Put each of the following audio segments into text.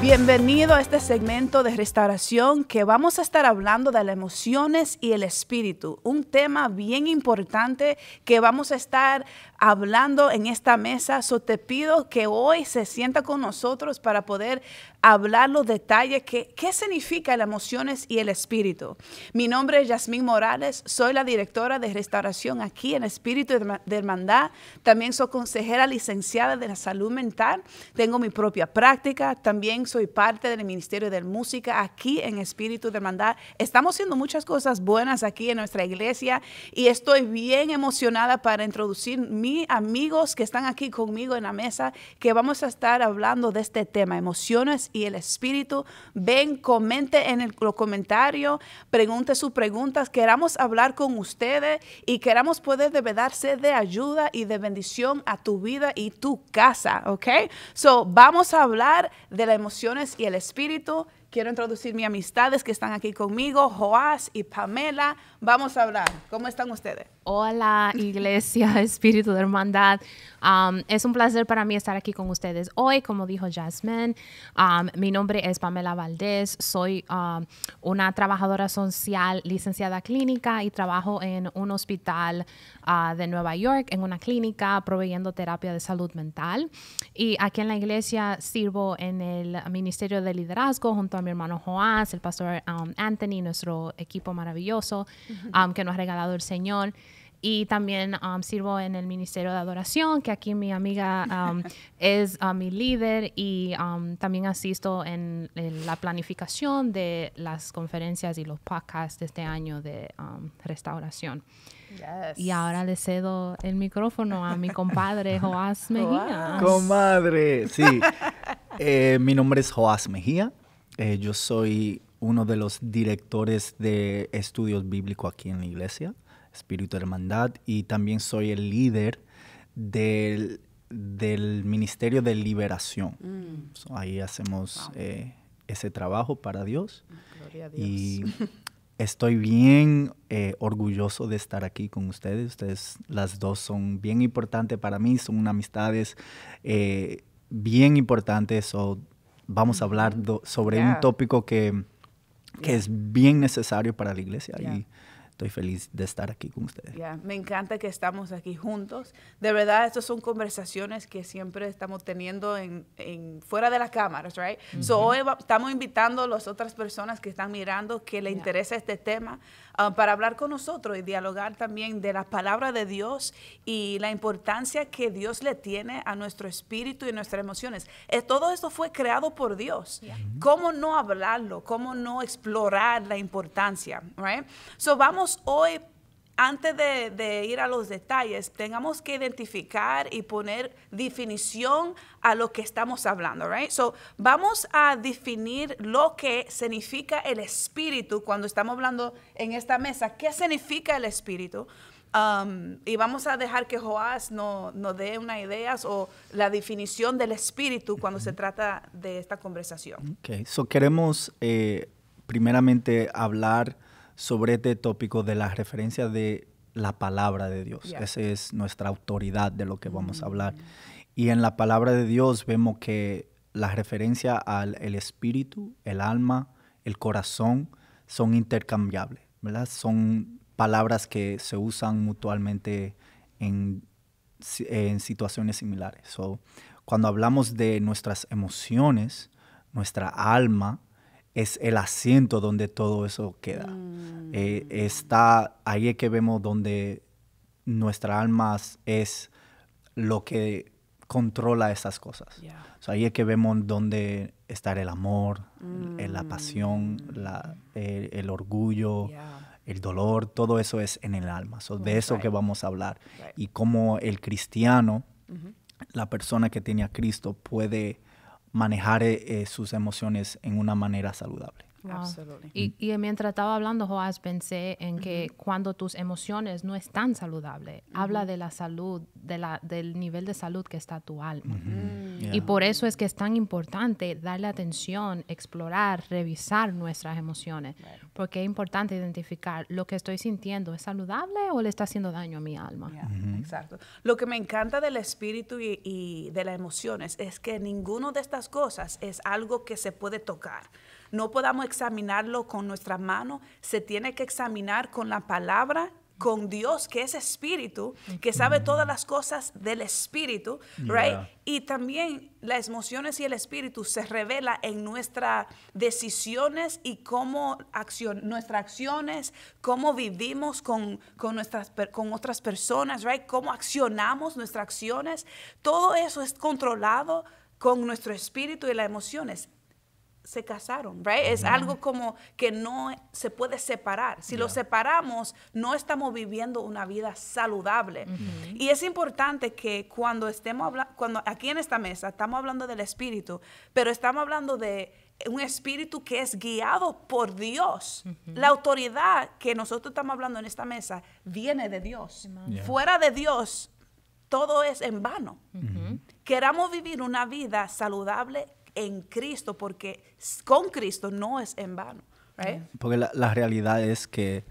Bienvenido a este segmento de restauración que vamos a estar hablando de las emociones y el espíritu, un tema bien importante que vamos a estar hablando en esta mesa. te pido que hoy se sienta con nosotros para poder hablar los detalles que qué significa las emociones y el espíritu. Mi nombre es Yasmín Morales, soy la directora de restauración aquí en Espíritu de Hermandad. También soy consejera licenciada de la salud mental. Tengo mi propia práctica. También soy parte del Ministerio de Música aquí en Espíritu de Hermandad. Estamos haciendo muchas cosas buenas aquí en nuestra iglesia y estoy bien emocionada para introducir mi amigos que están aquí conmigo en la mesa, que vamos a estar hablando de este tema, emociones y el espíritu. Ven, comente en el, comentario comentarios, pregunte sus preguntas, queramos hablar con ustedes y queramos poder de de ayuda y de bendición a tu vida y tu casa, ¿ok? So, vamos a hablar de las emociones y el espíritu. Quiero introducir mis amistades que están aquí conmigo, Joas y Pamela. Vamos a hablar. ¿Cómo están ustedes? Hola, Iglesia, Espíritu de Hermandad. Um, es un placer para mí estar aquí con ustedes hoy, como dijo Jasmine. Um, mi nombre es Pamela Valdés, soy um, una trabajadora social, licenciada clínica y trabajo en un hospital uh, de Nueva York, en una clínica proveyendo terapia de salud mental. Y aquí en la iglesia sirvo en el Ministerio de Liderazgo junto a mi hermano Joás, el pastor Anthony, nuestro equipo maravilloso que nos ha regalado el Señor y también um, sirvo en el Ministerio de Adoración, que aquí mi amiga um, es uh, mi líder y um, también asisto en, la planificación de las conferencias y los podcasts de este año de restauración. Y ahora le cedo el micrófono a mi compadre Joás Mejía. Comadre, sí. Eh, mi nombre es Joás Mejía. Eh, yo soy uno de los directores de estudios bíblicos aquí en la iglesia. Espíritu de Hermandad y también soy el líder del, del Ministerio de Liberación. Mm. ahí hacemos eh, ese trabajo para Dios. Ah, y estoy bien eh, orgulloso de estar aquí con ustedes. Ustedes, las dos, son bien importantes para mí, son amistades eh, bien importantes. vamos a hablar sobre un tópico que, que es bien necesario para la iglesia. Y, estoy feliz de estar aquí con ustedes. me encanta que estamos aquí juntos. De verdad, estas son conversaciones que siempre estamos teniendo en, fuera de las cámaras, right? hoy estamos invitando a las otras personas que están mirando que le interesa este tema Ah, para hablar con nosotros y dialogar también de la palabra de Dios y la importancia que Dios le tiene a nuestro espíritu y nuestras emociones. Eh, todo esto fue creado por Dios. ¿Cómo no hablarlo? ¿Cómo no explorar la importancia? Right? So vamos hoy antes de, ir a los detalles, tengamos que identificar y poner definición a lo que estamos hablando, right? So, vamos a definir lo que significa el espíritu cuando estamos hablando en esta mesa. ¿Qué significa el espíritu? Um, y vamos a dejar que Joás nos dé unas ideas o la definición del espíritu cuando se trata de esta conversación. Ok, so queremos eh, primeramente hablar sobre este tópico de la referencia de la palabra de Dios. Esa es nuestra autoridad de lo que vamos a mm. hablar. Y en la palabra de Dios vemos que la referencia al espíritu, el alma, el corazón son intercambiables, ¿verdad? Son palabras que se usan mutuamente en, situaciones similares. So, cuando hablamos de nuestras emociones, nuestra alma, es el asiento donde todo eso queda. Mm. Eh, está ahí que vemos donde nuestra alma es lo que controla esas cosas. ahí es que vemos donde está el amor, la pasión, mm. el, orgullo, el dolor, todo eso es en el alma. de eso que vamos a hablar. Y como el cristiano, la persona que tiene a Cristo, puede manejar eh, eh, sus emociones en una manera saludable. Y, mientras estaba hablando, Joás, pensé en que cuando tus emociones no están saludables, habla de la salud, de la, del nivel de salud que está tu alma. Mm. Y por eso es que es tan importante darle atención, explorar, revisar nuestras emociones, porque es importante identificar lo que estoy sintiendo, ¿es saludable o le está haciendo daño a mi alma? Exacto. Lo que me encanta del espíritu y, y de las emociones es que ninguna de estas cosas es algo que se puede tocar no podamos examinarlo con nuestra mano, se tiene que examinar con la palabra con Dios, que es espíritu, que sabe todas las cosas del espíritu, right? Y también las emociones y el espíritu se revela en nuestras decisiones y cómo nuestras acciones, cómo vivimos con, nuestras, con otras personas, right? Cómo accionamos nuestras acciones. Todo eso es controlado con nuestro espíritu y las emociones se casaron, right? Es algo como que no se puede separar. Si lo separamos, no estamos viviendo una vida saludable. Y es importante que cuando estemos hablando, cuando aquí en esta mesa estamos hablando del espíritu, pero estamos hablando de un espíritu que es guiado por Dios. La autoridad que nosotros estamos hablando en esta mesa viene de Dios. Fuera de Dios, todo es en vano. Queremos Queramos vivir una vida saludable en Cristo, porque con Cristo no es en vano. Right? Mm. Porque la, realidad es que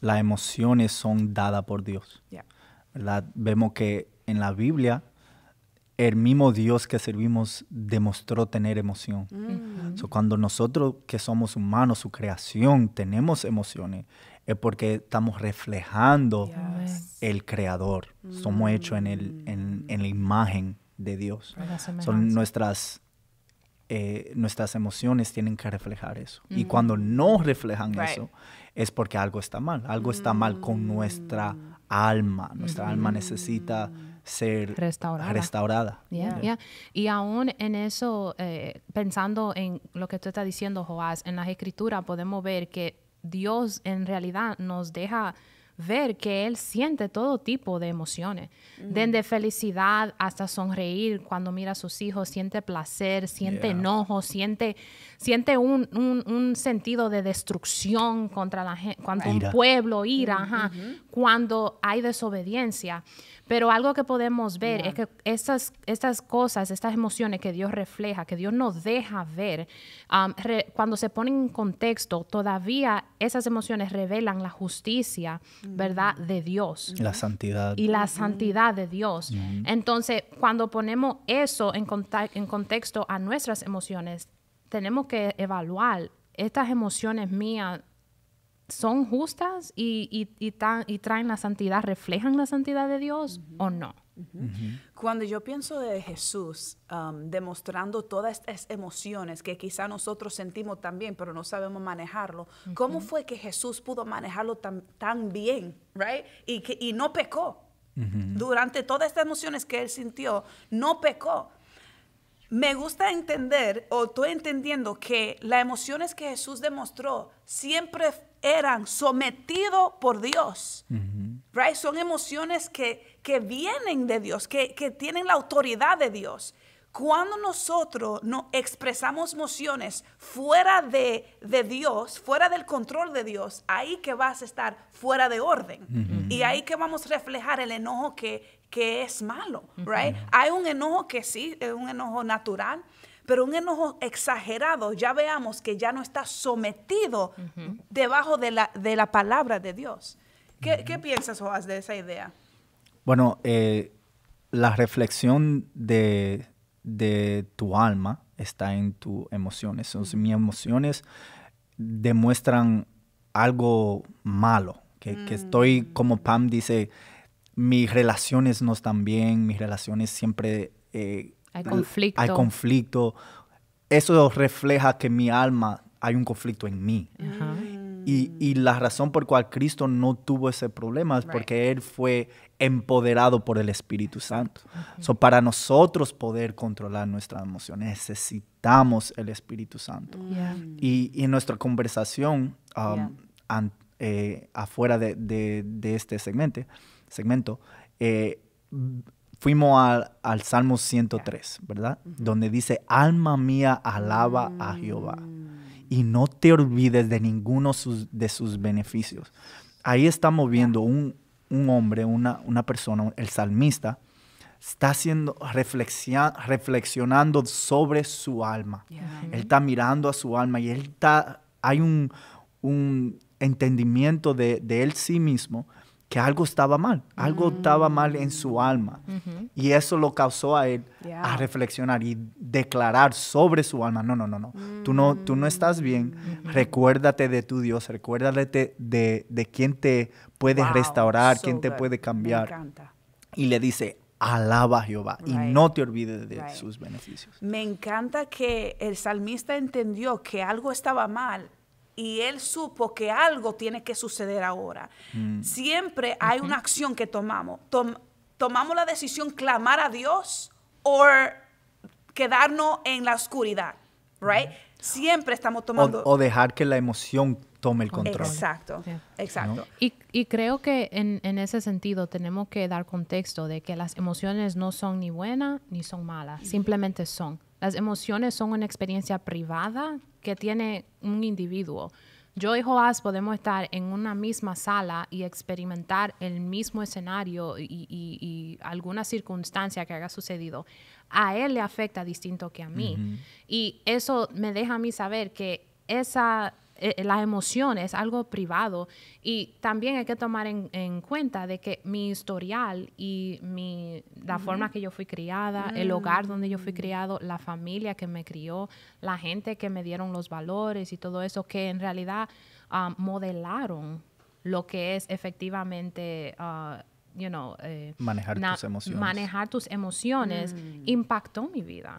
las emociones son dadas por Dios. ¿verdad? Vemos que en la Biblia el mismo Dios que servimos demostró tener emoción. Mm. cuando nosotros que somos humanos, su creación, tenemos emociones, es porque estamos reflejando el Creador. Mm. Somos hechos en, el, en, en, la imagen de Dios. Son nuestras eh, nuestras emociones tienen que reflejar eso. Y cuando no reflejan eso, es porque algo está mal. Algo está mal con nuestra mm. alma. Nuestra alma necesita mm. ser restaurada. Y aún en eso, eh, pensando en lo que tú estás diciendo, Joás, en las escrituras podemos ver que Dios en realidad nos deja ver que él siente todo tipo de emociones, desde felicidad hasta sonreír cuando mira a sus hijos, siente placer, siente enojo, siente, siente un, sentido de destrucción contra, la, gente, cuando un pueblo, ira, cuando hay desobediencia. Pero algo que podemos ver es que estas, estas cosas, estas emociones que Dios refleja, que Dios nos deja ver, cuando se ponen en contexto, todavía esas emociones revelan la justicia, ¿verdad?, de Dios. La santidad. Y la santidad de Dios. Entonces, cuando ponemos eso en contexto a nuestras emociones, tenemos que evaluar estas emociones mías son justas y, y, traen la santidad, reflejan la santidad de Dios o no. Cuando yo pienso de Jesús um, demostrando todas estas emociones que quizá nosotros sentimos también, pero no sabemos manejarlo, ¿cómo fue que Jesús pudo manejarlo tan, tan bien, right? Y, que, y no pecó. Durante todas estas emociones que él sintió, no pecó. Me gusta entender, o estoy entendiendo, que las emociones que Jesús demostró siempre eran sometidos por Dios. Son emociones que, que vienen de Dios, que tienen la autoridad de Dios cuando nosotros no expresamos emociones fuera de, Dios, fuera del control de Dios, ahí que vas a estar fuera de orden. Y ahí que vamos a reflejar el enojo que, es malo, Hay un enojo que sí, es un enojo natural, pero un enojo exagerado, ya veamos que ya no está sometido debajo de la, palabra de Dios. ¿Qué, piensas, Joás, de esa idea? Bueno, eh, la reflexión de, de tu alma está en tus emociones. Entonces, mis mm. emociones demuestran algo malo, que, mm. estoy, como Pam dice, mis relaciones no están bien, mis relaciones siempre... Eh, hay conflicto. Eso refleja que mi alma, hay un conflicto en mí. Mm. Y, la razón por cual Cristo no tuvo ese problema es porque Él fue empoderado por el Espíritu Santo. So, para nosotros poder controlar nuestras emociones necesitamos el Espíritu Santo. Mm. Y, en nuestra conversación um, eh, afuera de, este segmento, segmento eh, fuimos al, Salmo 103, ¿verdad? Donde dice, alma mía alaba a Jehová. Mm y no te olvides de ninguno de sus beneficios. Ahí estamos viendo un, hombre, una, una, persona, el salmista, está haciendo, reflexionando sobre su alma. Él está mirando a su alma y él está, hay un, entendimiento de, de él sí mismo que algo estaba mal, algo estaba mal en su mm. alma. Y eso lo causó a él a reflexionar y declarar sobre su alma, no, no, no, no, tú no, tú no mm. estás bien, recuérdate de tu Dios, recuérdate de, de te puede restaurar, quién te puede cambiar. Y le dice, alaba a Jehová y no te olvides de sus beneficios. Me encanta que el salmista entendió que algo estaba mal y él supo que algo tiene que suceder ahora. Mm. Siempre hay una acción que tomamos. tomamos la decisión clamar a Dios o quedarnos en la oscuridad, right? Mm. Siempre estamos tomando... O, dejar que la emoción tome el control. Exacto, exacto. Y, creo que en, en, ese sentido tenemos que dar contexto de que las emociones no son ni buenas ni son malas, simplemente son. Las emociones son una experiencia privada que tiene un individuo. Yo y Joás podemos estar en una misma sala y experimentar el mismo escenario y, alguna circunstancia que haya sucedido. A él le afecta distinto que a mí. Y eso me deja a mí saber que esa eh, eh, la emoción es algo privado y también hay que tomar en, en cuenta de que mi historial y mi, la forma que yo fui criada, el mm. hogar donde yo fui criado, la familia que me crió, la gente que me dieron los valores y todo eso, que en realidad ah, modelaron lo que es efectivamente ah, you eh, manejar tus emociones. Manejar tus emociones mm. impactó mi vida.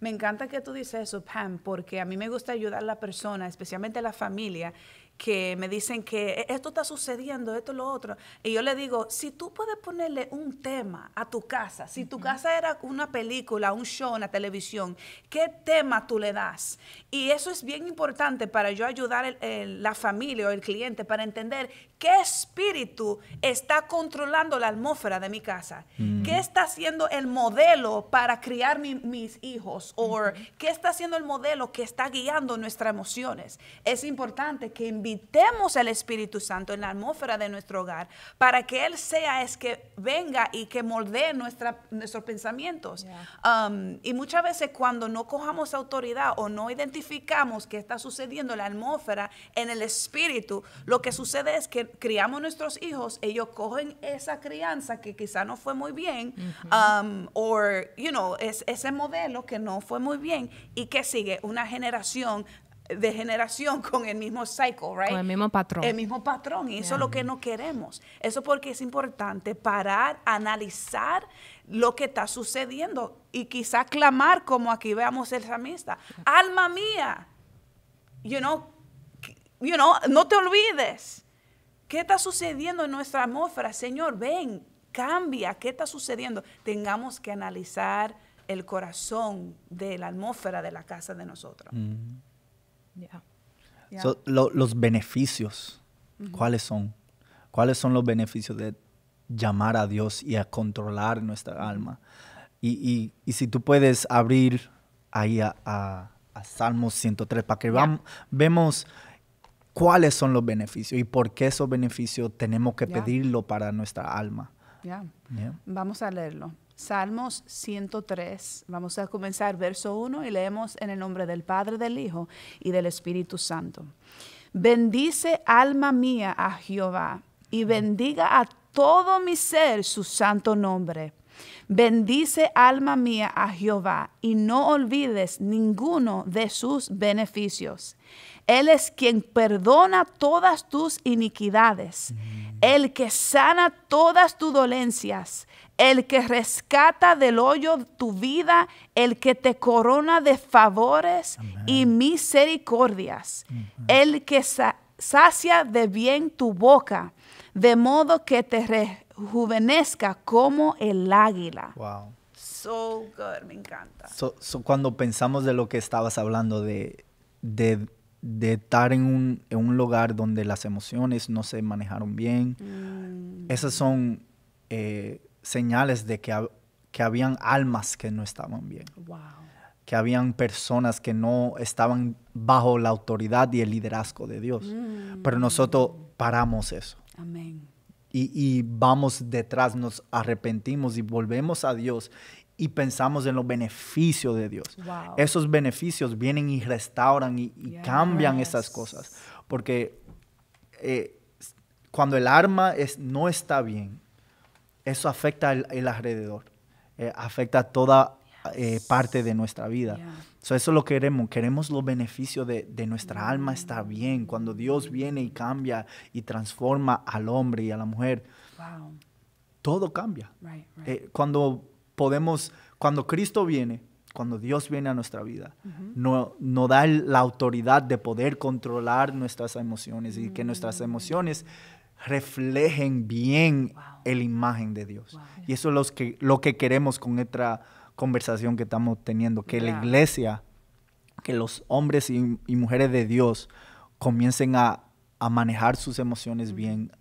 Me encanta que tú dices eso, Pam, porque a mí me gusta ayudar a la persona, especialmente a la familia, que me dicen que e-, esto está sucediendo, esto lo otro. Y yo le digo, si tú puedes ponerle un tema a tu casa, si tu casa era una película, un show, una televisión, ¿qué tema tú le das? Y eso es bien importante para yo ayudar a la familia o el cliente para entender ¿Qué espíritu está controlando la atmósfera de mi casa? Mm. ¿Qué está siendo el modelo para criar mis hijos? ¿O mm-hmm. qué está siendo el modelo que está guiando nuestras emociones? Es importante que invitemos al Espíritu Santo en la atmósfera de nuestro hogar para que Él sea es que venga y que moldee nuestra, nuestros pensamientos. Um, y muchas veces cuando no cojamos autoridad o no identificamos qué está sucediendo en la atmósfera, en el espíritu, lo que sucede es que criamos nuestros hijos, ellos cogen esa crianza que quizá no fue muy bien, um, o, you know, es, ese modelo que no fue muy bien y que sigue una generación de generación con el mismo cycle, right? Con el mismo patrón. El mismo patrón, y eso es lo que no queremos. Eso porque es importante parar, analizar lo que está sucediendo y quizá clamar como aquí veamos el samista, alma mía, you know, you know, no te olvides ¿Qué está sucediendo en nuestra atmósfera? Señor, ven, cambia, ¿qué está sucediendo? Tengamos que analizar el corazón de la atmósfera de la casa de nosotros. Mm. los beneficios, ¿cuáles son? ¿Cuáles son los beneficios de llamar a Dios y a controlar nuestra alma? Y, si tú puedes abrir ahí a, Salmos 103 para que vemos cuáles son los beneficios y por qué esos beneficios tenemos que pedirlo para nuestra alma. Vamos a leerlo. Salmos 103. Vamos a comenzar verso 1 y leemos en el nombre del Padre, del Hijo y del Espíritu Santo. Bendice alma mía a Jehová y bendiga a todo mi ser su santo nombre. Bendice alma mía a Jehová y no olvides ninguno de sus beneficios. Él es quien perdona todas tus iniquidades, mm. el que sana todas tus dolencias, el que rescata del hoyo tu vida, el que te corona de favores y misericordias, mm-hmm. el que sacia de bien tu boca, de modo que te rejuvenezca como el águila. Wow. So good, me encanta. cuando pensamos de lo que estabas hablando de de estar en un, en un, lugar donde las emociones no se manejaron bien. Mm. Esas son eh, señales de que, que, habían almas que no estaban bien. Que habían personas que no estaban bajo la autoridad y el liderazgo de Dios. Mm. Pero nosotros paramos eso. Y, y, vamos detrás, nos arrepentimos y volvemos a Dios y pensamos en los beneficios de Dios. Esos beneficios vienen y restauran y, cambian esas cosas. Porque eh, cuando el arma es, no está bien, eso afecta el, alrededor, eh, afecta toda eh, parte de nuestra vida. eso es lo que queremos, queremos los beneficios de, de nuestra mm. alma está bien, cuando Dios viene y cambia y transforma al hombre y a la mujer. Todo cambia. cuando podemos, cuando Cristo viene, cuando Dios viene a nuestra vida, no, no da la autoridad de poder controlar nuestras emociones y que nuestras mm. emociones reflejen bien la imagen de Dios. Y eso es lo que, lo que queremos con esta conversación que estamos teniendo, que la iglesia, que los hombres y, mujeres de Dios comiencen a, manejar sus emociones bien,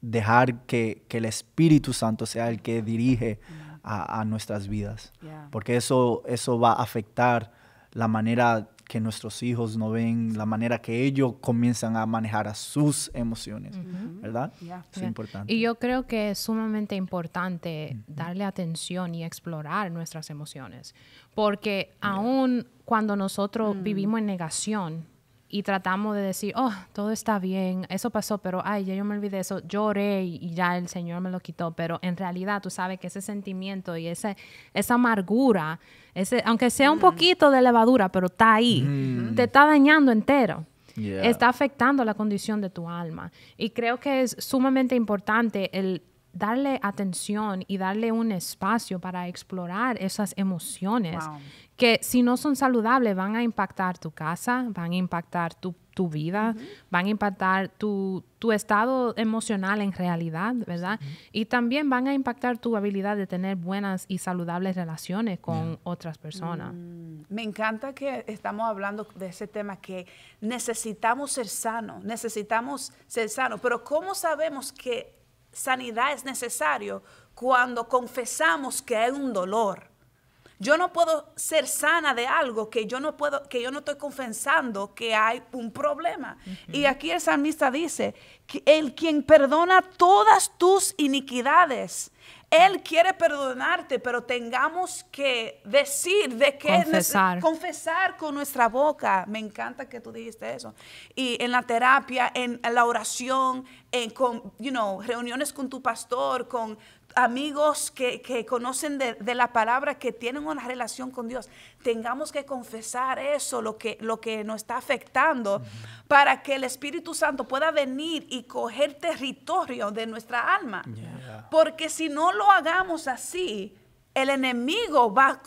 dejar que, que, el Espíritu Santo sea el que dirige a, nuestras vidas, porque eso, eso va a afectar la manera que nuestros hijos no ven, la manera que ellos comienzan a manejar a sus emociones, ¿verdad? Es importante. Y yo creo que es sumamente importante darle atención y explorar nuestras emociones, porque aún cuando nosotros mm. vivimos en negación, y tratamos de decir, oh, todo está bien, eso pasó, pero ay, ya yo me olvidé eso, lloré y ya el Señor me lo quitó, pero en realidad tú sabes que ese sentimiento y ese, esa amargura, ese, aunque sea un mm. poquito de levadura, pero está ahí, mm. te está dañando entero. Está afectando la condición de tu alma. Y creo que es sumamente importante el darle atención y darle un espacio para explorar esas emociones que si no son saludables van a impactar tu casa, van a impactar tu, vida, van a impactar tu, estado emocional en realidad, ¿verdad? Y también van a impactar tu habilidad de tener buenas y saludables relaciones con otras personas. Mm, me encanta que estamos hablando de ese tema que necesitamos ser sanos, necesitamos ser sanos, pero ¿cómo sabemos que sanidad es necesario cuando confesamos que hay un dolor. Yo no puedo ser sana de algo que yo no puedo, que yo no estoy confesando que hay un problema. Y aquí el salmista dice el quien perdona todas tus iniquidades, él quiere perdonarte, pero tengamos que decir de qué confesar. confesar con nuestra boca. Me encanta que tú dijiste eso. Y en la terapia, en la oración, en con, you know, reuniones con tu pastor, con amigos que, conocen de, la palabra, que tienen una relación con Dios, tengamos que confesar eso, lo que, lo que nos está afectando, para que el Espíritu Santo pueda venir y coger territorio de nuestra alma. Porque si no lo hagamos así, el enemigo va a,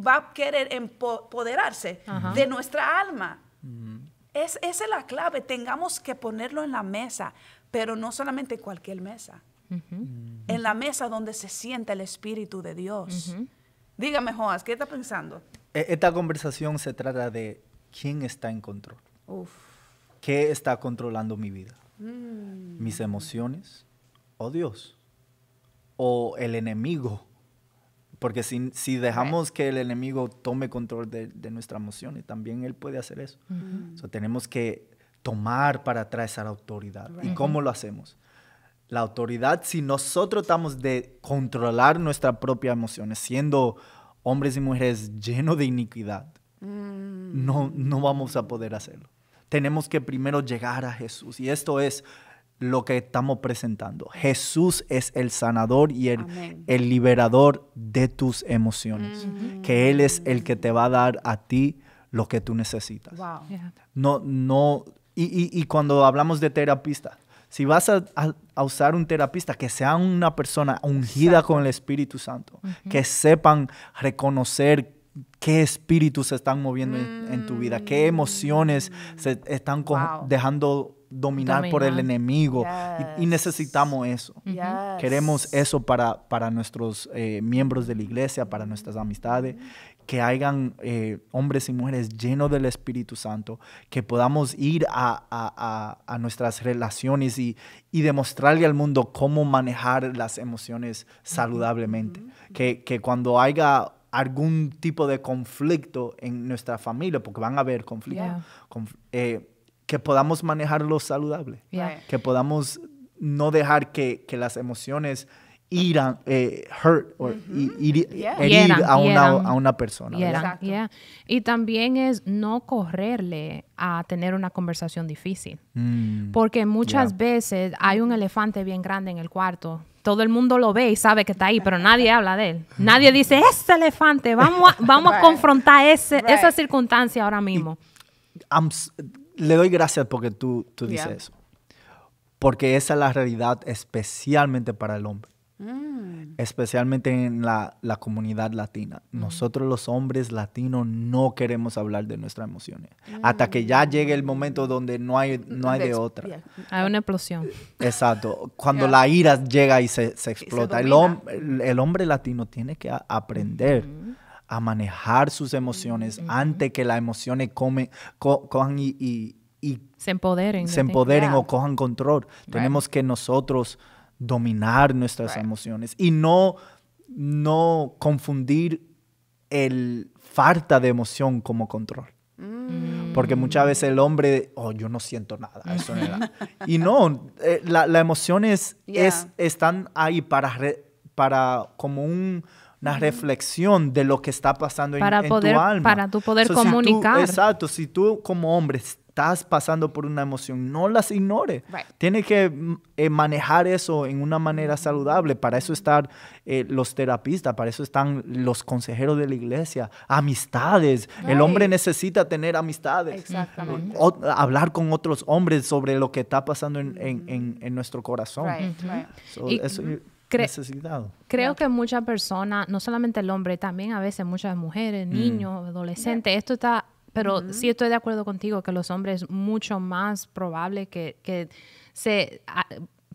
va querer empoderarse de nuestra alma. es, esa es la clave, tengamos que ponerlo en la mesa, pero no solamente cualquier mesa en la mesa donde se sienta el Espíritu de Dios. Dígame, Joas, ¿qué está pensando? E, esta conversación se trata de quién está en control. ¿Qué está controlando mi vida? Mm. ¿Mis emociones? ¿O Dios? ¿O el enemigo? Porque si, dejamos que el enemigo tome control de, nuestras emociones, también él puede hacer eso. tenemos que tomar para atrás a la autoridad. ¿Y cómo lo hacemos? la autoridad si nosotros tratamos de controlar nuestras propias emociones, siendo hombres y mujeres llenos de iniquidad. Mm. No, no vamos a poder hacerlo. Tenemos que primero llegar a Jesús. Y esto es lo que estamos presentando. Jesús es el sanador y el, el liberador de tus emociones. Mm. Que Él es el que te va a dar a ti lo que tú necesitas. No, no. y cuando hablamos de terapista, si vas a, usar un terapista, que sea una persona ungida con el Espíritu Santo, que sepan reconocer qué espíritus se están moviendo en, tu vida, qué mm. emociones se están dejando dominar, por el enemigo. Y, necesitamos eso. Queremos eso para, para nuestros eh, miembros de la iglesia, para nuestras amistades que hayan eh, hombres y mujeres llenos del Espíritu Santo, que podamos ir a, nuestras relaciones y, y, demostrarle al mundo cómo manejar las emociones saludablemente. que, cuando haya algún tipo de conflicto en nuestra familia, porque van a haber conflictos, eh, que podamos manejarlo saludable, que podamos no dejar que, que las emociones ir, herir a, una, persona. Y también es no correrle a tener una conversación difícil. Mm. Porque muchas veces hay un elefante bien grande en el cuarto. Todo el mundo lo ve y sabe que está ahí, pero nadie habla de él. Nadie dice, ese elefante, vamos a, vamos a confrontar ese, esa circunstancia ahora mismo. le doy gracias porque tú, tú dices eso. Porque esa es la realidad especialmente para el hombre. Mm. Especialmente en la, comunidad latina. Mm. Nosotros los hombres latinos no queremos hablar de nuestras emociones. Mm. Hasta que ya llegue el momento donde no hay, no hay de otra. Hay una explosión. Exacto. Cuando la ira llega y se, explota. el, el, hombre latino tiene que aprender a manejar sus emociones antes que las emociones cojan y, se empoderen. Se empoderen o cojan control. Tenemos que nosotros dominar nuestras emociones y no, no confundir el falta de emoción como control. Mm. Porque muchas veces el hombre, oh, yo no siento nada. y no, eh, las emociones están ahí para, para como una mm. reflexión de lo que está pasando en, tu alma. Para tu poder comunicar. exacto, si tú como hombre estás pasando por una emoción, no las ignore. Tiene Tienes que mm, eh, manejar eso en una manera saludable. Para eso están eh, los terapistas, para eso están los consejeros de la iglesia, amistades. El hombre necesita tener amistades. Exactamente. hablar con otros hombres sobre lo que está pasando en, mm-hmm. nuestro corazón. Mm-hmm. eso, necesitado. Creo que muchas personas, no solamente el hombre, también a veces muchas mujeres, mm. niños, adolescentes, esto está pero sí estoy de acuerdo contigo que los hombres es mucho más probable que, se ah,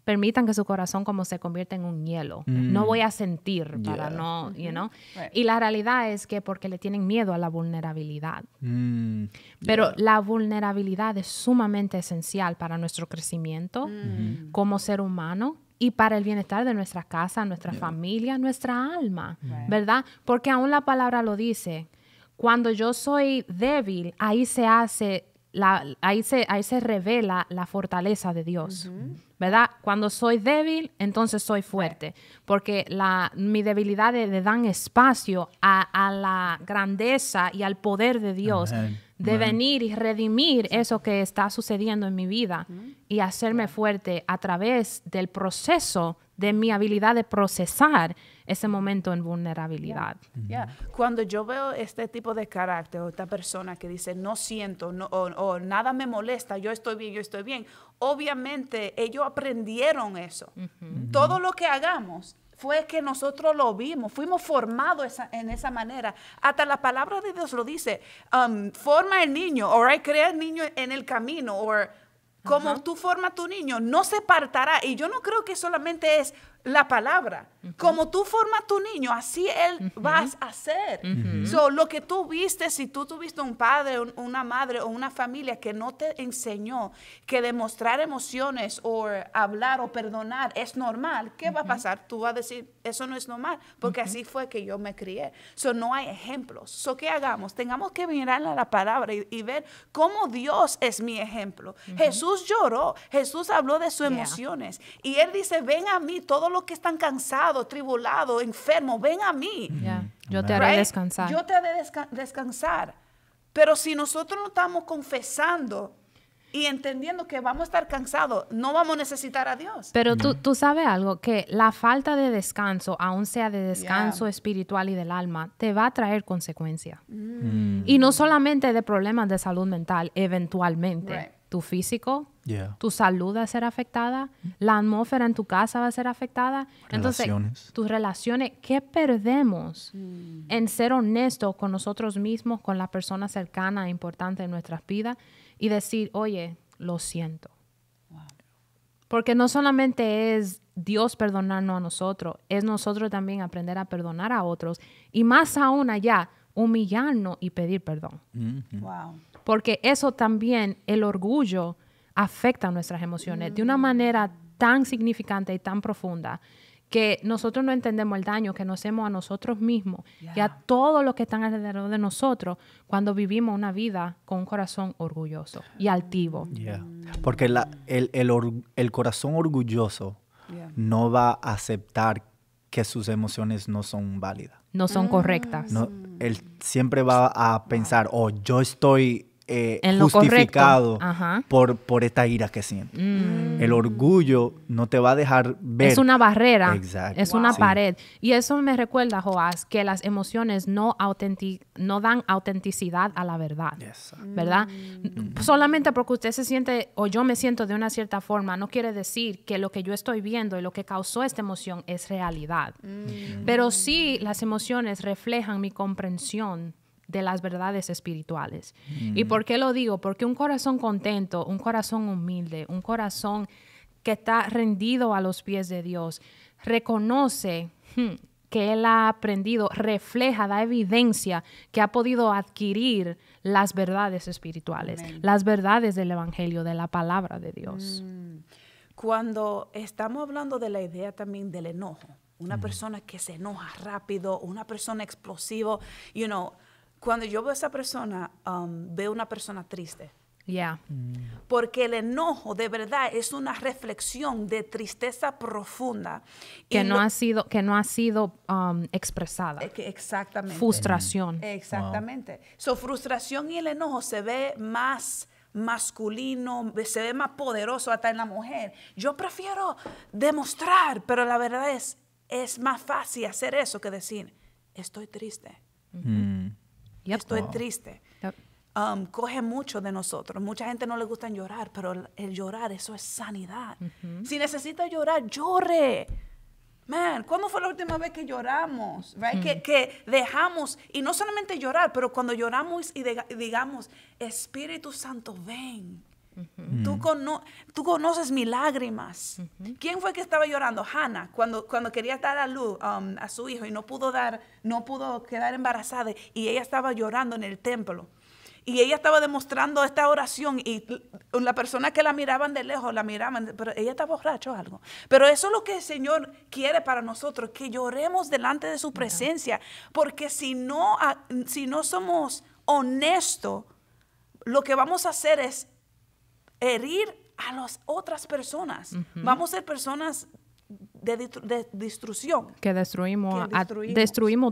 permitan que su corazón como se convierta en un hielo. No voy a mm. sentir para no, you know. Y la realidad es que porque le tienen miedo a la vulnerabilidad. Mm. Pero la vulnerabilidad es sumamente esencial para nuestro crecimiento mm. como ser humano y para el bienestar de nuestra casa, nuestra familia, nuestra alma, ¿verdad? Porque aún la palabra lo dice, cuando yo soy débil, ahí se hace, ahí, se, ahí se revela la fortaleza de Dios, ¿verdad? Cuando soy débil, entonces soy fuerte, porque la, mi debilidad le, dan espacio a, la grandeza y al poder de Dios. de venir y redimir eso que está sucediendo en mi vida y hacerme fuerte a través del proceso de mi habilidad de procesar ese momento en vulnerabilidad. Ya Cuando yo veo este tipo de carácter o esta persona que dice no siento no, o, nada me molesta, yo estoy bien, yo estoy bien, obviamente ellos aprendieron eso. Todo lo que hagamos fue que nosotros lo vimos, fuimos formados en esa manera. Hasta la palabra de Dios lo dice, um, forma el niño, o crea el niño en el camino, o como tú formas tu niño, no se apartará. Y yo no creo que solamente es la palabra. Como tú formas tu niño, así él vas a ser. lo que tú viste, si tú tuviste un padre, una madre o una familia que no te enseñó que demostrar emociones o hablar o perdonar es normal, ¿qué va a pasar? Tú vas a decir, eso no es normal, porque así fue que yo me crié. So, no hay ejemplos. So, ¿Qué hagamos? Tengamos que mirar a la palabra y, ver cómo Dios es mi ejemplo. Jesús lloró, Jesús habló de sus emociones y él dice, ven a mí todos los que están cansados, tribulados, enfermos, ven a mí. Yo te haré descansar. Yo te haré descansar. Pero si nosotros no estamos confesando y entendiendo que vamos a estar cansados, no vamos a necesitar a Dios. Pero tú, tú sabes algo, que la falta de descanso, aun sea de descanso espiritual y del alma, te va a traer consecuencias. Mm. Mm. Y no solamente de problemas de salud mental, eventualmente tu físico, tu salud va a ser afectada, mm. la atmósfera en tu casa va a ser afectada. Entonces, tus relaciones, ¿qué perdemos mm. en ser honestos con nosotros mismos, con la persona cercana e importante en nuestras vidas y decir, oye, lo siento? Porque no solamente es Dios perdonarnos a nosotros, es nosotros también aprender a perdonar a otros y más aún allá, humillarnos y pedir perdón. Mm-hmm porque eso también, el orgullo, afecta nuestras emociones de una mm. manera tan significante y tan profunda que nosotros no entendemos el daño que nos hacemos a nosotros mismos y a todos los que están alrededor de nosotros cuando vivimos una vida con un corazón orgulloso y altivo. Mm. Porque el, corazón orgulloso no va a aceptar que sus emociones no son válidas. No son correctas. Mm. él siempre va a pensar, oh, yo estoy eh, justificado por, por esta ira que siento. Mm. El orgullo no te va a dejar ver. Es una barrera, es una pared. Y eso me recuerda, Joás, que las emociones no, no dan autenticidad a la verdad, ¿verdad? Mm. Solamente porque usted se siente o yo me siento de una cierta forma, no quiere decir que lo que yo estoy viendo y lo que causó esta emoción es realidad. Mm. Pero sí las emociones reflejan mi comprensión de las verdades espirituales. ¿Y mm. por qué lo digo? Porque un corazón contento, un corazón humilde, un corazón que está rendido a los pies de Dios, reconoce hmm, que él ha aprendido, refleja, da evidencia que ha podido adquirir las verdades espirituales, las verdades del Evangelio, de la palabra de Dios. Mm. Cuando estamos hablando de la idea también del enojo, una mm. persona que se enoja rápido, una persona explosiva, you know, cuando yo veo a esa persona, um, veo una persona triste. Yeah. Mm. Porque el enojo de verdad es una reflexión de tristeza profunda. Que, no, ha sido, que no ha sido um, expresada. exactamente. Frustración. Mm. Exactamente. Su so, frustración y el enojo se ve más masculino, se ve más poderoso hasta en la mujer. Yo prefiero demostrar, pero la verdad es, es más fácil hacer eso que decir, estoy triste. Mm. Esto es triste. Um, coge mucho de nosotros. Mucha gente no le gusta llorar, pero el, llorar, eso es sanidad. Si necesita llorar, llore. Man, ¿cuándo fue la última vez que lloramos? Que, mm. que, dejamos, y no solamente llorar, pero cuando lloramos y, y digamos, Espíritu Santo, ven tú, tú, conoces mis lágrimas. ¿Quién fue que estaba llorando? Hannah, cuando, cuando quería dar a luz um, a su hijo y no pudo dar, no pudo quedar embarazada y ella estaba llorando en el templo. Y ella estaba demostrando esta oración y la persona que la miraban de lejos la miraban, pero ella estaba borracho o algo. Pero eso es lo que el Señor quiere para nosotros, que lloremos delante de su presencia, porque si no, ah, si no somos honestos, lo que vamos a hacer es herir a las otras personas. Vamos a ser personas de, destrucción. Que destruimos,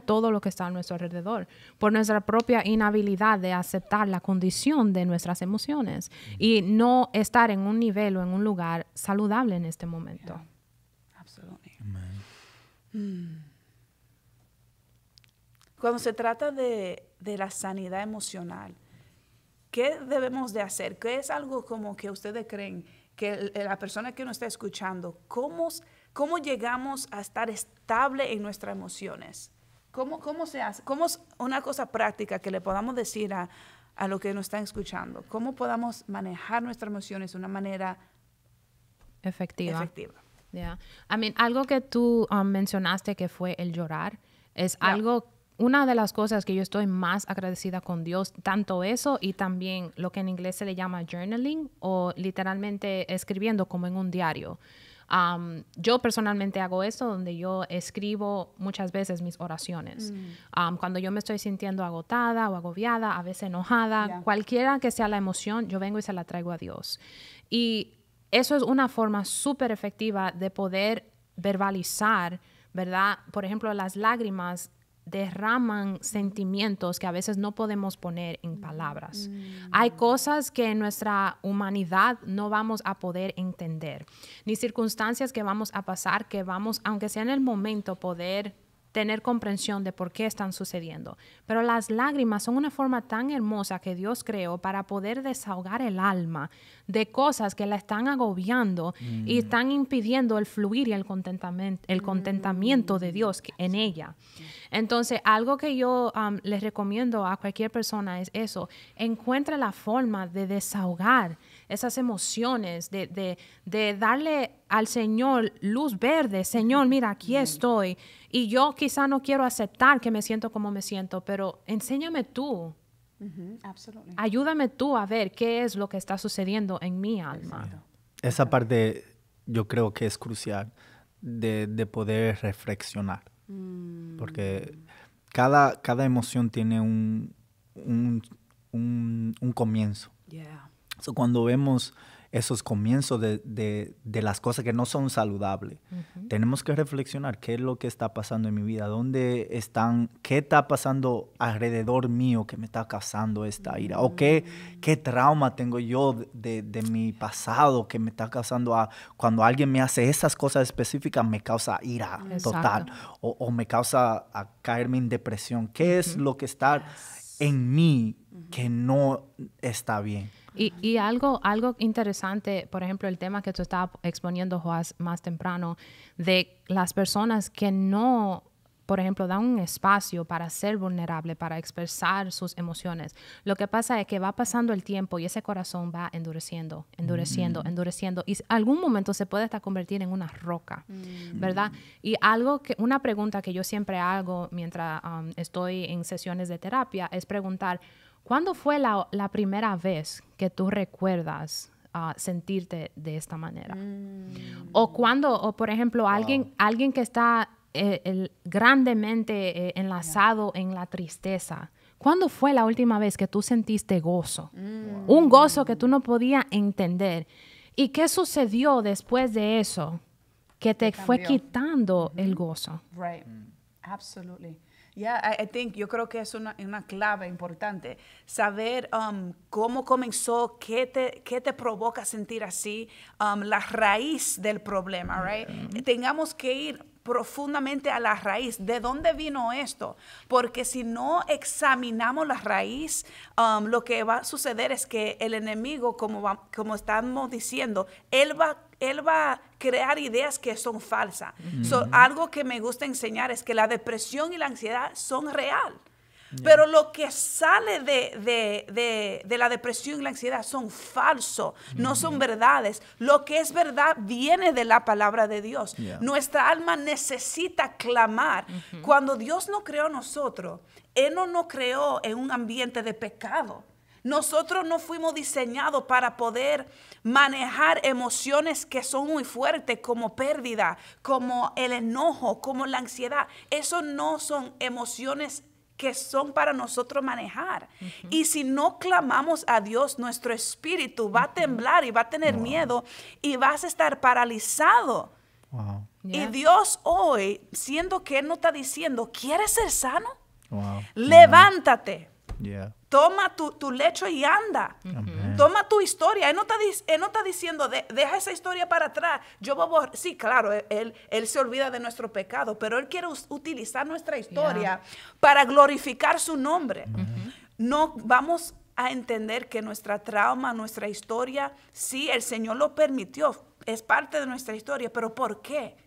todo lo que está a nuestro alrededor por nuestra propia inhabilidad de aceptar la condición de nuestras emociones y no estar en un nivel o en un lugar saludable en este momento. Absolutamente. Mm. Cuando se trata de, de la sanidad emocional, ¿Qué debemos de hacer? ¿Qué es algo como que ustedes creen que la persona que nos está escuchando, cómo, cómo llegamos a estar estable en nuestras emociones? ¿Cómo, ¿Cómo se hace? ¿Cómo es una cosa práctica que le podamos decir a, a lo que nos están escuchando? ¿Cómo podamos manejar nuestras emociones de una manera efectiva? efectiva? Yeah. I mean, algo que tú um, mencionaste que fue el llorar, es algo algo una de las cosas que yo estoy más agradecida con Dios, tanto eso y también lo que en inglés se le llama journaling o literalmente escribiendo como en un diario. yo personalmente hago eso donde yo escribo muchas veces mis oraciones. Mm. cuando yo me estoy sintiendo agotada o agobiada, a veces enojada, cualquiera que sea la emoción, yo vengo y se la traigo a Dios. Y eso es una forma súper efectiva de poder verbalizar, ¿verdad? Por ejemplo, las lágrimas derraman sentimientos que a veces no podemos poner en palabras. Mm. Hay cosas que en nuestra humanidad no vamos a poder entender, ni circunstancias que vamos a pasar que vamos, aunque sea en el momento, poder tener comprensión de por qué están sucediendo. Pero las lágrimas son una forma tan hermosa que Dios creó para poder desahogar el alma de cosas que la están agobiando y mm. están impidiendo el fluir y el contentamiento, el mm. contentamiento de Dios en ella. Entonces, algo que yo um, les recomiendo a cualquier persona es eso, encuentra la forma de desahogar esas emociones, de, darle al Señor luz verde, Señor, mira, aquí estoy. Y yo quizá no quiero aceptar que me siento como me siento, pero enséñame tú. Ayúdame tú a ver qué es lo que está sucediendo en mi alma. Esa parte yo creo que es crucial de, poder reflexionar, mm. porque cada, cada emoción tiene un, un, un, comienzo cuando vemos esos comienzos de, las cosas que no son saludables. Tenemos que reflexionar qué es lo que está pasando en mi vida, dónde están, qué está pasando alrededor mío que me está causando esta ira, o qué, mm. qué trauma tengo yo de, mi pasado que me está causando a, cuando alguien me hace esas cosas específicas, me causa ira total, o, me causa a caerme en depresión. ¿Qué es lo que está en mí que no está bien. Y, algo, algo interesante, por ejemplo, el tema que tú estabas exponiendo, Joas más temprano, de las personas que no por ejemplo, da un espacio para ser vulnerable, para expresar sus emociones. Lo que pasa es que va pasando el tiempo y ese corazón va endureciendo, endureciendo, mm. endureciendo y algún momento se puede hasta convertir en una roca, mm. ¿verdad? Y algo que una pregunta que yo siempre hago mientras um, estoy en sesiones de terapia es preguntar ¿cuándo fue la, primera vez que tú recuerdas uh, sentirte de esta manera. Mm. O cuando, o por ejemplo, alguien, alguien que está eh, el, grandemente eh, enlazado en la tristeza. ¿Cuándo fue la última vez que tú sentiste gozo? Mm. Un gozo que tú no podías entender. ¿Y qué sucedió después de eso? Que te fue quitando el gozo. Right. Mm. Absolutely. Yeah, I, think, yo creo que es una, clave importante. Saber um, cómo comenzó, qué te, qué te provoca sentir así, um, la raíz del problema, right? Tengamos que ir profundamente a la raíz, de dónde vino esto, porque si no examinamos la raíz, um, lo que va a suceder es que el enemigo, como, como estamos diciendo, él va, él va a crear ideas que son falsas. algo que me gusta enseñar es que la depresión y la ansiedad son real. Pero lo que sale de, la depresión y la ansiedad son falsos, no son verdades. Lo que es verdad viene de la palabra de Dios. Nuestra alma necesita clamar. Cuando Dios no creó a nosotros, Él no nos creó en un ambiente de pecado. Nosotros no fuimos diseñados para poder manejar emociones que son muy fuertes, como pérdida, como el enojo, como la ansiedad. Eso no son emociones que son para nosotros manejar. Y si no clamamos a Dios, nuestro espíritu va a temblar y va a tener miedo y vas a estar paralizado. Y Dios hoy, siendo que Él no está diciendo, ¿quieres ser sano? Levántate. Toma tu, lecho y anda. Toma tu historia. Él no está, diciendo, deja esa historia para atrás. Yo voy Sí, claro, e, él, se olvida de nuestro pecado, pero él quiere utilizar nuestra historia para glorificar su nombre. No vamos a entender que nuestra trauma, nuestra historia, sí, el Señor lo permitió, es parte de nuestra historia, pero ¿por qué?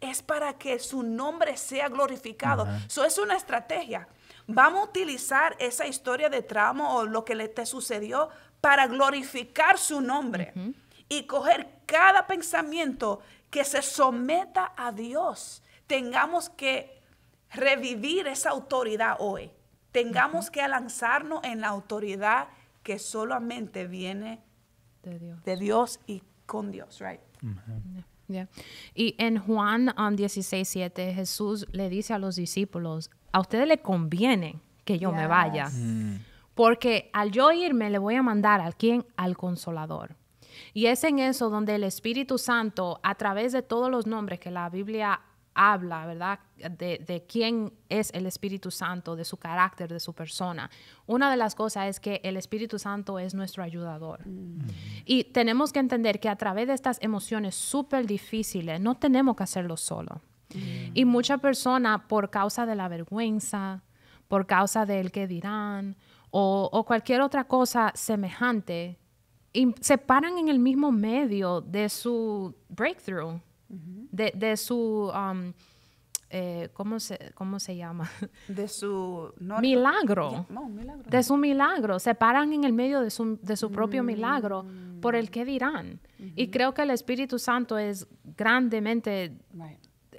Es para que su nombre sea glorificado. Eso es una estrategia. Vamos a utilizar esa historia de tramo o lo que le te sucedió para glorificar su nombre y coger cada pensamiento que se someta a Dios. Tengamos que revivir esa autoridad hoy. Tengamos que lanzarnos en la autoridad que solamente viene de Dios, y con Dios, right? Y en Juan 7, um, Jesús le dice a los discípulos, a ustedes les conviene que yo me vaya, mm. porque al yo irme le voy a mandar al quien Al consolador. Y es en eso donde el Espíritu Santo, a través de todos los nombres que la Biblia habla, ¿verdad? De, quién es el Espíritu Santo, de su carácter, de su persona. Una de las cosas es que el Espíritu Santo es nuestro ayudador. Mm. Y tenemos que entender que a través de estas emociones súper difíciles, no tenemos que hacerlo solo. Mm. Y muchas personas, por causa de la vergüenza, por causa del que dirán, o, o cualquier otra cosa semejante, se paran en el mismo medio de su breakthrough de, su... Um, eh, ¿cómo, se, llama? De su... milagro. No, milagro. De su milagro. Se paran en el medio de su, propio mm. milagro por el que dirán. Y creo que el Espíritu Santo es grandemente...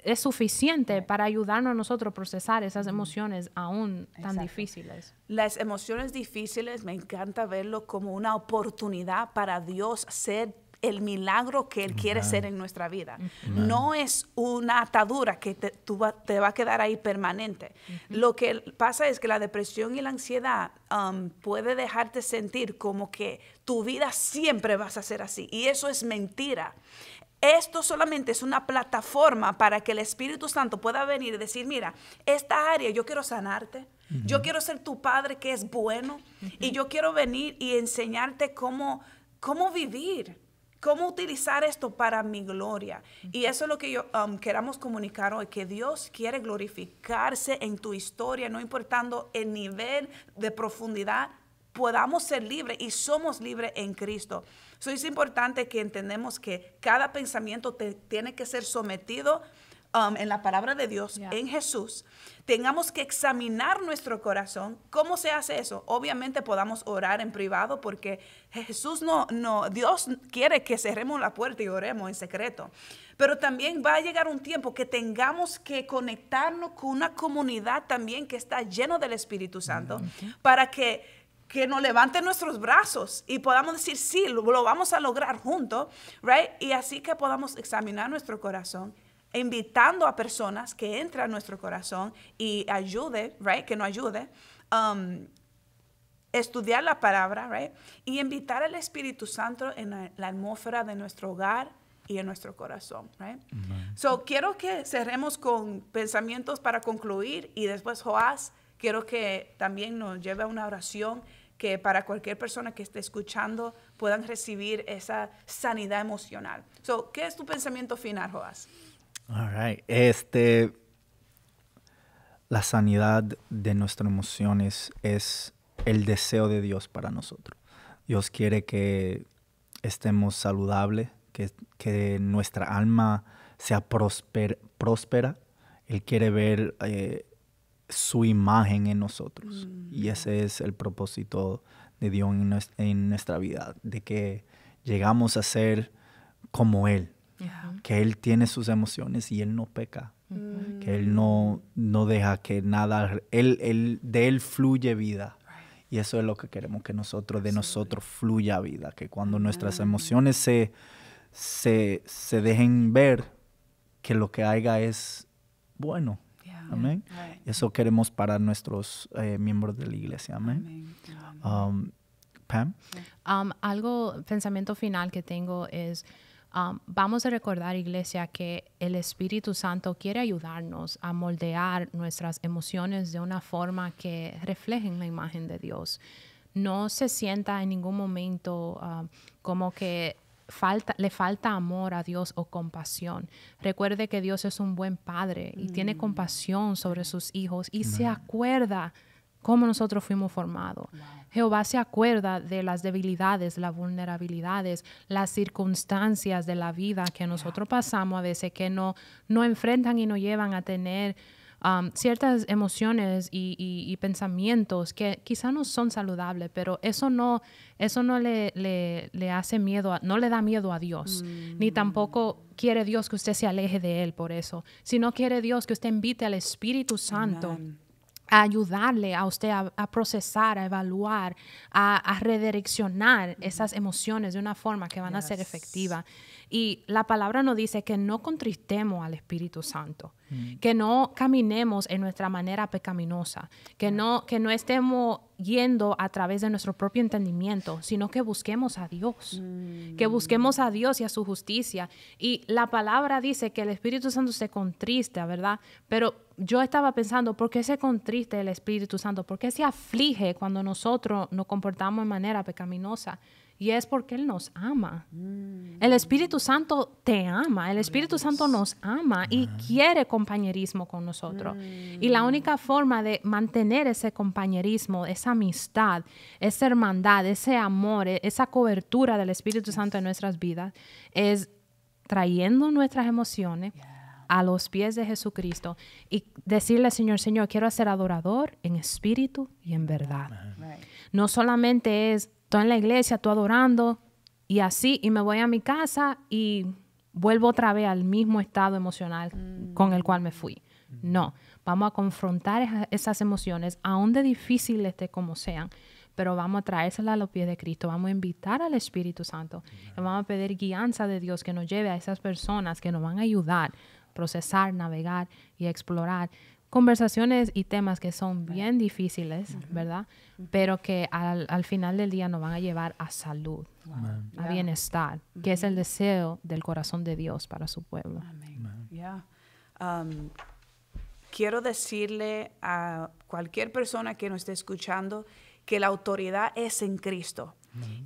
Es suficiente para ayudarnos a nosotros a procesar esas emociones aún tan difíciles. Las emociones difíciles me encanta verlo como una oportunidad para Dios ser el milagro que Él quiere ser en nuestra vida. No es una atadura que te, va, te va a quedar ahí permanente. Lo que pasa es que la depresión y la ansiedad um, puede dejarte sentir como que tu vida siempre vas a ser así. Y eso es mentira. Esto solamente es una plataforma para que el Espíritu Santo pueda venir y decir, mira, esta área yo quiero sanarte, yo quiero ser tu padre que es bueno y yo quiero venir y enseñarte cómo, cómo vivir ¿Cómo utilizar esto para mi gloria? Y eso es lo que yo um, queramos comunicar hoy, que Dios quiere glorificarse en tu historia, no importando el nivel de profundidad, podamos ser libres y somos libres en Cristo. eso es importante que entendemos que cada pensamiento tiene que ser sometido Um, en la palabra de Dios, en Jesús, tengamos que examinar nuestro corazón. ¿Cómo se hace eso? Obviamente podamos orar en privado porque Jesús no, no, Dios quiere que cerremos la puerta y oremos en secreto. Pero también va a llegar un tiempo que tengamos que conectarnos con una comunidad también que está lleno del Espíritu Santo para que que nos levanten nuestros brazos y podamos decir, sí, lo, lo vamos a lograr juntos, right? Y así que podamos examinar nuestro corazón invitando a personas que entren a nuestro corazón y ayude, right? Que nos ayude. Um, estudiar la palabra, right? Y invitar al Espíritu Santo en la, atmósfera de nuestro hogar y en nuestro corazón, right? So, quiero que cerremos con pensamientos para concluir y después Joás, quiero que también nos lleve a una oración que para cualquier persona que esté escuchando puedan recibir esa sanidad emocional. So, ¿qué es tu pensamiento final, Joás? Alright, Este, la sanidad de nuestras emociones es el deseo de Dios para nosotros. Dios quiere que estemos saludables, que, que nuestra alma sea próspera. Él quiere ver eh, su imagen en nosotros. Y mm. ese es el propósito de Dios en nuestra vida, de que llegamos a ser como Él que Él tiene sus emociones y Él no peca. Que Él no, no deja que nada, él, él, de Él fluye vida. Y eso es lo que queremos que nosotros, de nosotros fluya vida. Que cuando nuestras emociones se, se, dejen ver, que lo que haga es bueno. Amén. Eso queremos para nuestros eh, miembros de la iglesia. Amén. Um, Pam. Um, algo, pensamiento final que tengo es Um, vamos a recordar, iglesia, que el Espíritu Santo quiere ayudarnos a moldear nuestras emociones de una forma que reflejen la imagen de Dios. No se sienta en ningún momento um, como que le falta amor a Dios o compasión. Recuerde que Dios es un buen padre y tiene mm. compasión sobre sus hijos y se acuerda cómo nosotros fuimos formados. Jehová se acuerda de las debilidades, las vulnerabilidades, las circunstancias de la vida que nosotros pasamos a veces, que no, no enfrentan y nos llevan a tener um, ciertas emociones y, pensamientos que quizá no son saludables, pero eso no, eso no le, le, hace miedo, a, no le da miedo a Dios, ni mm. tampoco quiere Dios que usted se aleje de Él por eso, sino quiere Dios que usted invite al Espíritu Santo a ayudarle a usted a, procesar, a evaluar, a, redireccionar esas emociones de una forma que van a ser efectiva. Y la palabra nos dice que no contristemos al Espíritu Santo, mm. que no caminemos en nuestra manera pecaminosa, que mm. no, que no estemos yendo a través de nuestro propio entendimiento, sino que busquemos a Dios, mm. que busquemos a Dios y a su justicia. Y la palabra dice que el Espíritu Santo se contriste, ¿verdad? Pero yo estaba pensando, ¿por qué se contriste el Espíritu Santo? ¿Por qué se aflige cuando nosotros nos comportamos de manera pecaminosa? Y es porque Él nos ama. Mm. El Espíritu Santo te ama, el Espíritu Santo nos ama y quiere compañerismo con nosotros. Y la mm. única forma de mantener ese compañerismo, esa amistad, esa hermandad, ese amor, e-, esa cobertura del Espíritu Santo en nuestras vidas es trayendo nuestras emociones. a los pies de Jesucristo y decirle, Señor, Señor, quiero ser adorador en espíritu y en verdad. No solamente es estoy en la iglesia, estoy adorando y así, y me voy a mi casa y vuelvo otra vez al mismo estado emocional mm. con el cual me fui. Mm. No, vamos a confrontar esas emociones, aun de difíciles de como sean, pero vamos a traérselas a los pies de Cristo, vamos a invitar al Espíritu Santo, y vamos a pedir guianza de Dios que nos lleve a esas personas que nos van a ayudar a procesar, navegar y explorar conversaciones y temas que son bien difíciles, ¿verdad? Pero que al, final del día nos van a llevar a salud, a bienestar, que es el deseo del corazón de Dios para su pueblo. Um, quiero decirle a cualquier persona que nos esté escuchando que la autoridad es en Cristo.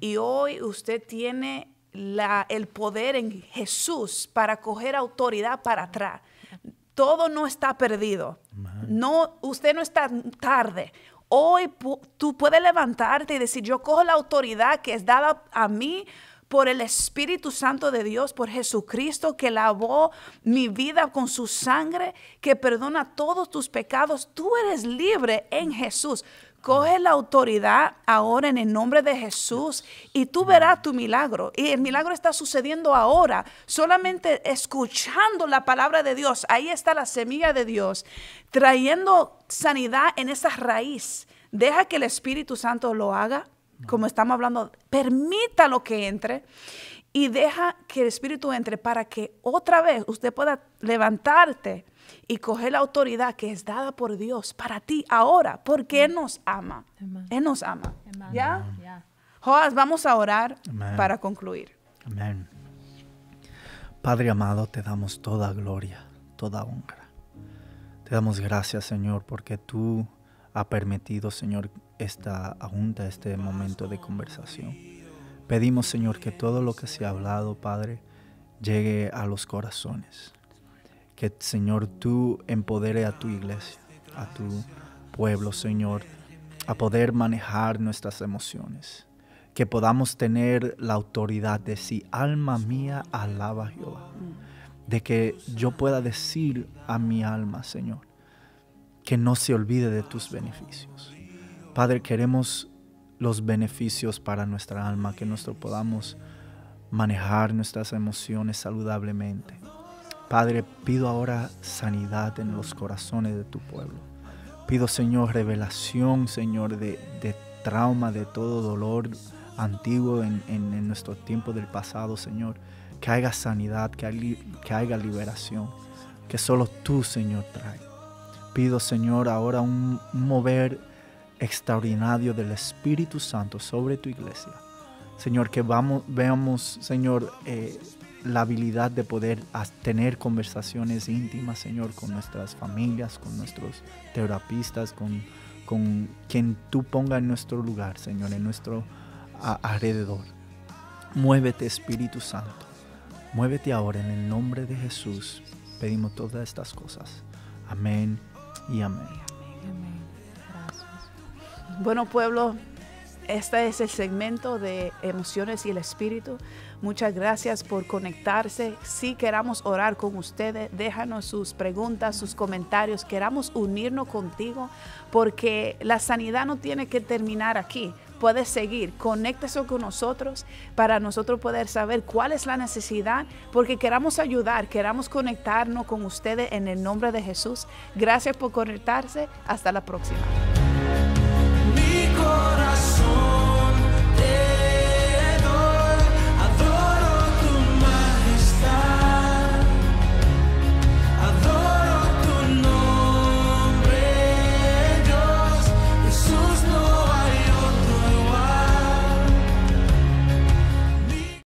Y hoy usted tiene la, el poder en Jesús para coger autoridad para atrás todo no está perdido. No, usted no está tarde. Hoy tú puedes levantarte y decir, yo cojo la autoridad que es dada a mí por el Espíritu Santo de Dios, por Jesucristo que lavó mi vida con su sangre, que perdona todos tus pecados. Tú eres libre en Jesús. Coge la autoridad ahora en el nombre de Jesús y tú verás tu milagro. Y el milagro está sucediendo ahora. Solamente escuchando la palabra de Dios, ahí está la semilla de Dios, trayendo sanidad en esa raíz. Deja que el Espíritu Santo lo haga, como estamos hablando. Permítalo que entre y deja que el Espíritu entre para que otra vez usted pueda levantarte y coger la autoridad que es dada por Dios para ti ahora, porque Él nos ama. Él nos ama. ¿Ya? Joas, vamos a orar para concluir. Amén. Padre amado, te damos toda gloria, toda honra. Te damos gracias, Señor, porque tú has permitido, Señor, esta junta, este momento de conversación. Pedimos, Señor, que todo lo que se ha hablado, Padre, llegue a los corazones. Que, Señor, tú empodere a tu iglesia, a tu pueblo, Señor, a poder manejar nuestras emociones. Que podamos tener la autoridad de si alma mía alaba a Jehová. De que yo pueda decir a mi alma, Señor, que no se olvide de tus beneficios. Padre, queremos los beneficios para nuestra alma, que nosotros podamos manejar nuestras emociones saludablemente. Padre, pido ahora sanidad en los corazones de tu pueblo. Pido, Señor, revelación, Señor, de, trauma, de todo dolor antiguo en, nuestro tiempo del pasado, Señor. Que haya sanidad, que haya, que liberación, que solo tú, Señor, trae. Pido, Señor, ahora un mover extraordinario del Espíritu Santo sobre tu iglesia. Señor, que vamos, veamos, Señor, eh, la habilidad de poder tener conversaciones íntimas, Señor, con nuestras familias, con nuestros terapistas, con, con quien tú ponga en nuestro lugar, Señor, en nuestro alrededor. Muévete, Espíritu Santo. Muévete ahora en el nombre de Jesús. Pedimos todas estas cosas. Amén y amén. Bueno, pueblo, este es el segmento de emociones y el espíritu. Muchas gracias por conectarse. Si queramos orar con ustedes, déjanos sus preguntas, sus comentarios. Queramos unirnos contigo porque la sanidad no tiene que terminar aquí. Puedes seguir, conéctese con nosotros para nosotros poder saber cuál es la necesidad, porque queramos ayudar, queramos conectarnos con ustedes en el nombre de Jesús. Gracias por conectarse. Hasta la próxima. corações.